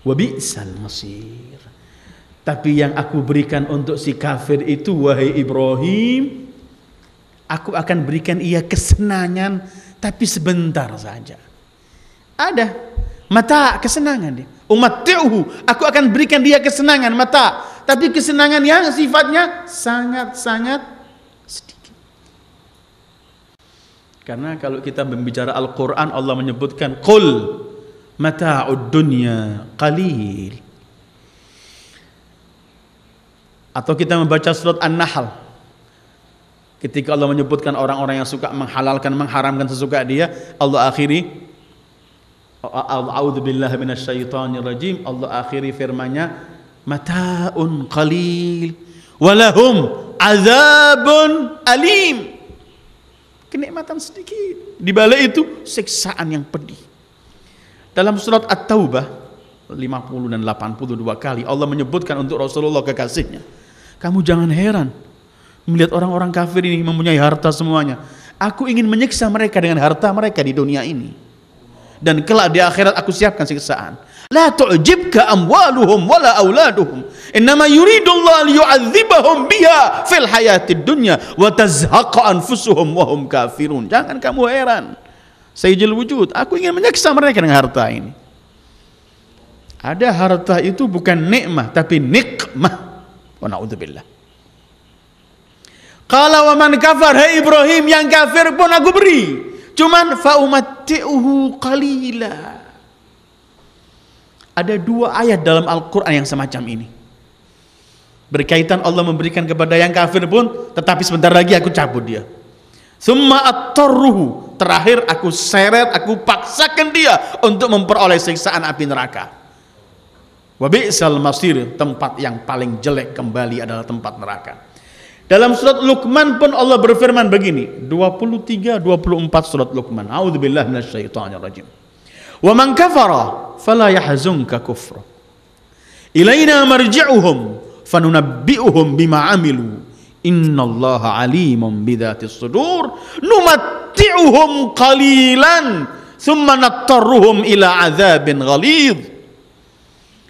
A: Wa bi'sal masir. Tapi yang aku berikan untuk si kafir itu wahai Ibrahim Aku akan berikan ia kesenangan tapi sebentar saja. Ada mata kesenangan dia. Umat tiuhu, aku akan berikan dia kesenangan mata, tapi kesenangan yang sifatnya sangat-sangat sedikit. Karena kalau kita membicara Al-Qur'an Allah menyebutkan kol mata dunya qalil. Atau kita membaca surat An-Nahl Ketika Allah menyebutkan orang-orang yang suka menghalalkan, mengharamkan sesuka dia, Allah akhiri A'udzubillah minasyaitonir rajim. Allah akhiri firman-Nya mataun qalil walahum azabun alim. Kenikmatan sedikit. Di balik itu siksaan yang pedih. Dalam surat At-Taubah 50 dan 82 kali Allah menyebutkan untuk Rasulullah kekasihnya, kamu jangan heran Melihat orang-orang kafir ini mempunyai harta semuanya. Aku ingin menyiksa mereka dengan harta mereka di dunia ini. Dan kelak di akhirat aku siapkan siksaan. La tu'jibka amwaluhum wala auladuhum. Innama yuridullah liyu'adzibahum biha fil hayatid dunya. Wa tazhaqa anfusuhum wahum kafirun. Jangan kamu heran. Sayyidil wujud. Aku ingin menyiksa mereka dengan harta ini. Ada harta itu bukan nikmah tapi nikmah. Wa na'udzubillah. Kalau waman kafar, hai Ibrahim yang kafir pun aku beri. Cuman faumatti'uhu kalila. Ada dua ayat dalam Al-Quran yang semacam ini. Berkaitan Allah memberikan kepada yang kafir pun, tetapi sebentar lagi aku cabut dia. Summa attorruhu. Terakhir aku seret, aku paksakan dia untuk memperoleh siksaan api neraka. Wabi'sal masir, tempat yang paling jelek kembali adalah tempat neraka. Dalam surat Luqman pun Allah berfirman begini, 23 24 surat Luqman. A'udzubillahi minasyaitonirrajim. Wa man kafara fala yahzunka kufra. Ilaina marji'uhum fanunabbi'uhum bima 'amilu. Innallaha 'alimun bidzatis sudur. Numatti'uhum qalilan thumma nattaruhum ila 'adzabin ghalidh.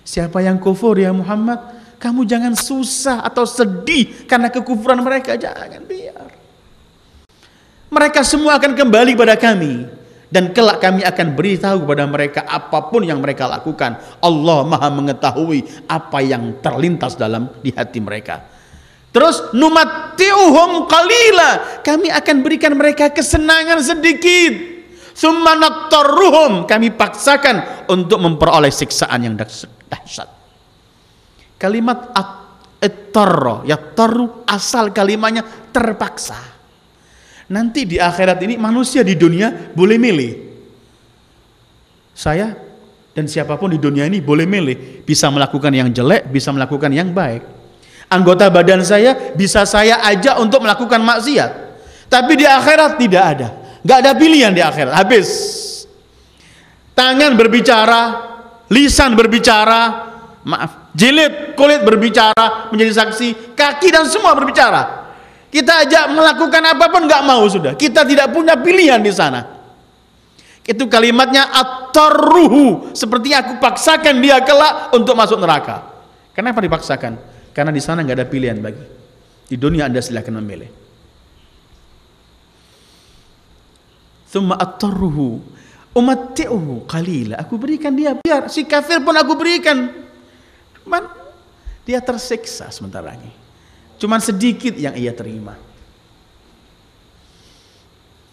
A: Siapa yang kufur ya Muhammad? Kamu jangan susah atau sedih karena kekufuran mereka. Jangan biar. Mereka semua akan kembali pada kami. Dan kelak kami akan beritahu kepada mereka apapun yang mereka lakukan. Allah maha mengetahui apa yang terlintas dalam di hati mereka. Terus numatiuhum qalila. Kami akan berikan mereka kesenangan sedikit. Summa kami paksakan untuk memperoleh siksaan yang dahsyat. Kalimat at ya taru asal kalimatnya terpaksa. Nanti di akhirat ini manusia di dunia boleh milih. Saya dan siapapun di dunia ini boleh milih, bisa melakukan yang jelek, bisa melakukan yang baik. Anggota badan saya bisa saya ajak untuk melakukan maksiat. Tapi di akhirat tidak ada. Gak ada pilihan di akhirat. Habis. Tangan berbicara, lisan berbicara, maaf jilid, kulit berbicara, menjadi saksi, kaki dan semua berbicara. Kita ajak melakukan apapun nggak mau sudah. Kita tidak punya pilihan di sana. Itu kalimatnya atarruhu seperti aku paksakan dia kelak untuk masuk neraka. Kenapa dipaksakan? Karena di sana nggak ada pilihan bagi. Di dunia Anda silahkan memilih. Thumma atarruhu umati'uhu kalila. Aku berikan dia biar si kafir pun aku berikan Cuman dia tersiksa sebentar lagi. Cuman sedikit yang ia terima.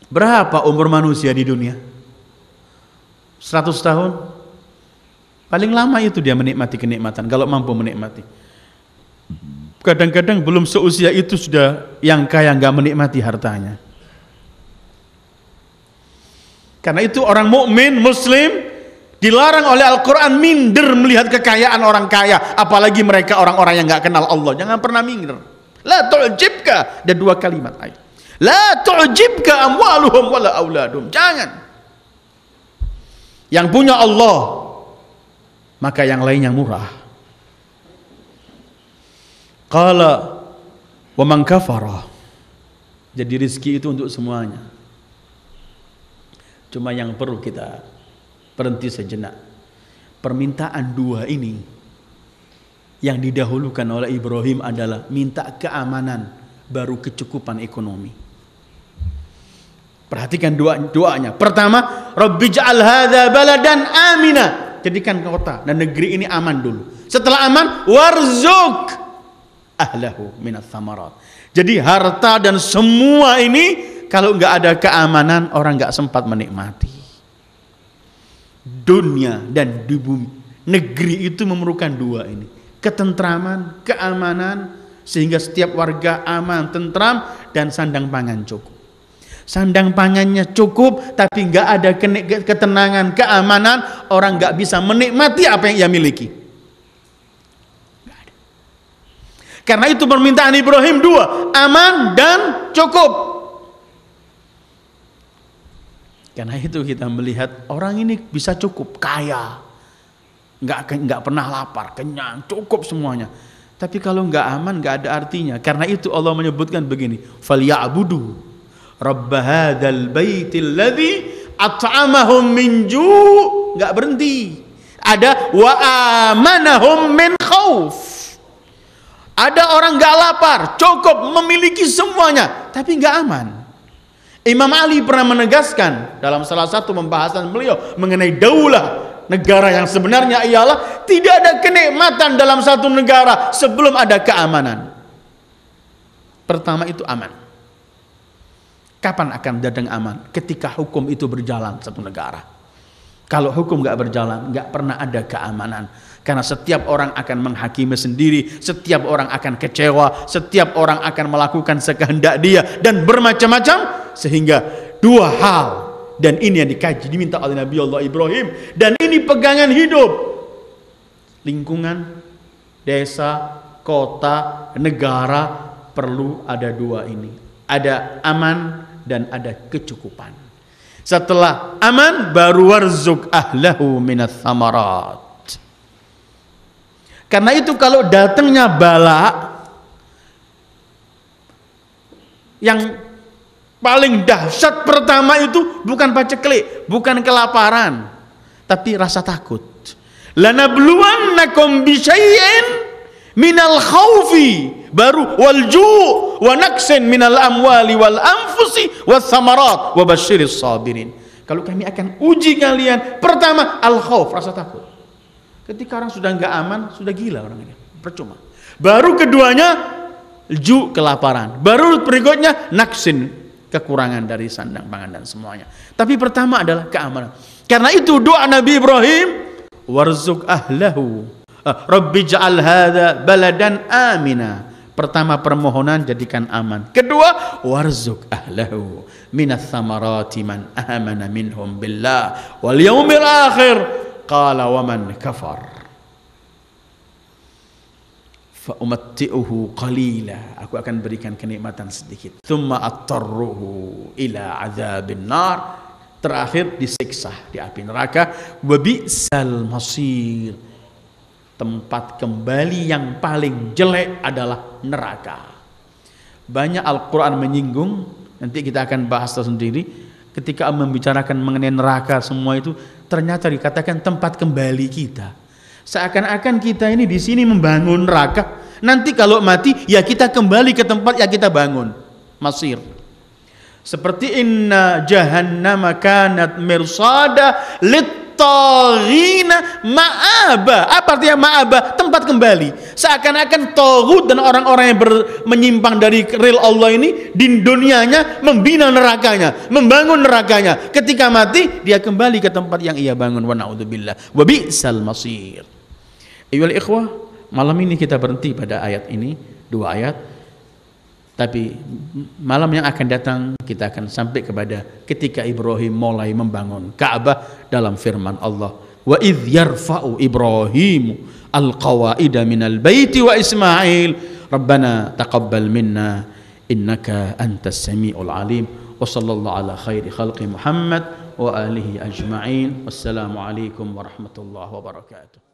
A: Berapa umur manusia di dunia? 100 tahun? Paling lama itu dia menikmati kenikmatan kalau mampu menikmati. Kadang-kadang belum seusia itu sudah yang kaya nggak menikmati hartanya. Karena itu orang mukmin muslim Dilarang oleh Al-Quran minder melihat kekayaan orang kaya. Apalagi mereka orang-orang yang nggak kenal Allah. Jangan pernah minder. La tu'jibka. Ada dua kalimat ayat. La tu'jibka amwaluhum wala auladum. Jangan. Yang punya Allah. Maka yang lainnya murah. Qala wa man kafara. Jadi rizki itu untuk semuanya. Cuma yang perlu kita berhenti sejenak. Permintaan dua ini yang didahulukan oleh Ibrahim adalah minta keamanan baru kecukupan ekonomi. Perhatikan doa doanya. Pertama, Rabbi ja'al hadha baladan amina. Jadikan kota dan negeri ini aman dulu. Setelah aman, warzuk ahlahu minat samarat. Jadi harta dan semua ini kalau nggak ada keamanan orang nggak sempat menikmati dunia dan di bumi. Negeri itu memerlukan dua ini. Ketentraman, keamanan, sehingga setiap warga aman, tentram, dan sandang pangan cukup. Sandang pangannya cukup, tapi nggak ada ketenangan, keamanan, orang nggak bisa menikmati apa yang ia miliki. Karena itu permintaan Ibrahim dua, aman dan cukup. Karena itu kita melihat orang ini bisa cukup kaya, nggak nggak pernah lapar, kenyang, cukup semuanya. Tapi kalau nggak aman nggak ada artinya. Karena itu Allah menyebutkan begini, falyabudu rabbahadal baitil ladzi at'amahum minju, ju' nggak berhenti. Ada wa amanahum min khauf. Ada orang nggak lapar, cukup memiliki semuanya, tapi nggak aman. Imam Ali pernah menegaskan dalam salah satu pembahasan beliau mengenai daulah negara yang sebenarnya ialah tidak ada kenikmatan dalam satu negara sebelum ada keamanan. Pertama itu aman. Kapan akan datang aman? Ketika hukum itu berjalan satu negara. Kalau hukum nggak berjalan, nggak pernah ada keamanan. Karena setiap orang akan menghakimi sendiri, setiap orang akan kecewa, setiap orang akan melakukan sekehendak dia dan bermacam-macam sehingga dua hal dan ini yang dikaji diminta oleh Nabi Allah Ibrahim dan ini pegangan hidup lingkungan desa kota negara perlu ada dua ini ada aman dan ada kecukupan setelah aman baru warzuk ahlahu minas samarat karena itu kalau datangnya bala yang paling dahsyat pertama itu bukan paceklik, bukan kelaparan, tapi rasa takut. Lana Lanabluwannakum min minal khawfi baru walju ju' wa naqsin minal amwali wal anfusi wal samarat wa sabirin. Kalau kami akan uji kalian, pertama al khawf rasa takut. Ketika orang sudah nggak aman, sudah gila orang ini. Percuma. Baru keduanya ju kelaparan. Baru berikutnya naksin kekurangan dari sandang pangan dan semuanya. Tapi pertama adalah keamanan. Karena itu doa Nabi Ibrahim warzuk ahlahu. Eh, Rabbi ja'al hadha baladan amina. Pertama permohonan jadikan aman. Kedua, warzuk ahlahu minas samarati man amana minhum billah wal yaumil akhir قال ومن كفر فأمتئه قليلا aku akan berikan kenikmatan sedikit ثم أطره إلى عذاب النار terakhir disiksa di api neraka wa المصير. masir tempat kembali yang paling jelek adalah neraka banyak Al-Quran menyinggung nanti kita akan bahas tersendiri ketika membicarakan mengenai neraka semua itu ternyata dikatakan tempat kembali kita. Seakan-akan kita ini di sini membangun neraka. Nanti kalau mati ya kita kembali ke tempat yang kita bangun. Masir. Seperti inna jahannama kanat mirsada lit torina ma'aba apa artinya ma'aba tempat kembali seakan-akan tohut dan orang-orang yang ber, menyimpang dari real Allah ini di dunianya membina nerakanya membangun nerakanya ketika mati dia kembali ke tempat yang ia bangun wa na'udzubillah wa bi'sal masir ayolah ikhwah malam ini kita berhenti pada ayat ini dua ayat tapi malam yang akan datang kita akan sampai kepada ketika Ibrahim mulai membangun Ka'bah dalam firman Allah. Wa idh yarfa'u Ibrahim al-qawaida minal baiti wa Ismail Rabbana taqabbal minna innaka antas samiul alim wa sallallahu ala khairi khalqi Muhammad wa alihi ajma'in wassalamu alaikum warahmatullahi wabarakatuh